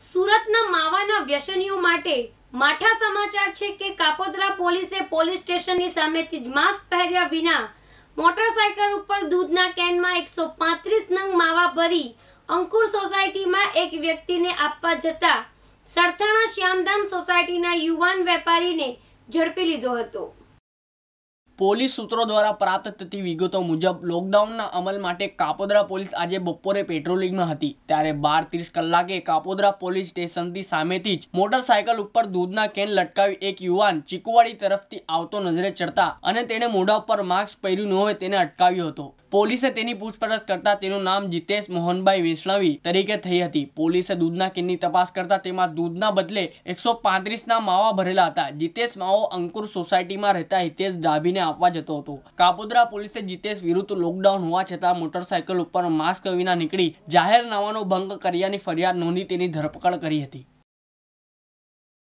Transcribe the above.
સુરતના માવાના વ્યસનીઓ માટે માઠા સમાચાર છે કે કાપોદરા પોલીસે પોલીસ સ્ટેશનની સામેથી જ માસ્ક પહેર્યા વિના મોટરસાયકલ ઉપર દૂધના કેનમાં એકસો પાંત્રીસ નંગ માવા ભરી અંકુર સોસાયટીમાં એક વ્યક્તિને આપવા જતા સરથાણા શ્યામધામ સોસાયટીના યુવાન વેપારીને ઝડપી લીધો હતો પોલીસ સૂત્રો દ્વારા પ્રાપ્ત થતી વિગતો મુજબ લોકડાઉનના અમલ માટે કાપોદરા પોલીસ આજે બપોરે પેટ્રોલિંગમાં હતી ત્યારે બાર ત્રીસ કલાકે કાપોદરા પોલીસ સ્ટેશનથી સામેથી જ મોટરસાયકલ ઉપર દૂધના કેન લટકાવી એક યુવાન ચીકુવાડી તરફથી આવતો નજરે ચડતા અને તેણે મોઢા ઉપર માસ્ક પહેર્યું ન હોય તેને અટકાવ્યો હતો પોલીસે તેની પૂછપરછ કરતા તેનું નામ જીતેશ મોહનભાઈ વૈષ્ણવી તરીકે થઈ હતી પોલીસે દૂધના કેનની તપાસ કરતા તેમાં દૂધના બદલે એકસો પાંત્રીસના માવા ભરેલા હતા જીતેશ માવો અંકુર સોસાયટીમાં રહેતા હિતેશ ડાભીને આપવા જતો હતો કાપોદ્રા પોલીસે જીતેશ વિરુદ્ધ લોકડાઉન હોવા છતાં મોટરસાયકલ ઉપર માસ્ક વિના નીકળી જાહેરનામાનો ભંગ કર્યાની ફરિયાદ નોંધી તેની ધરપકડ કરી હતી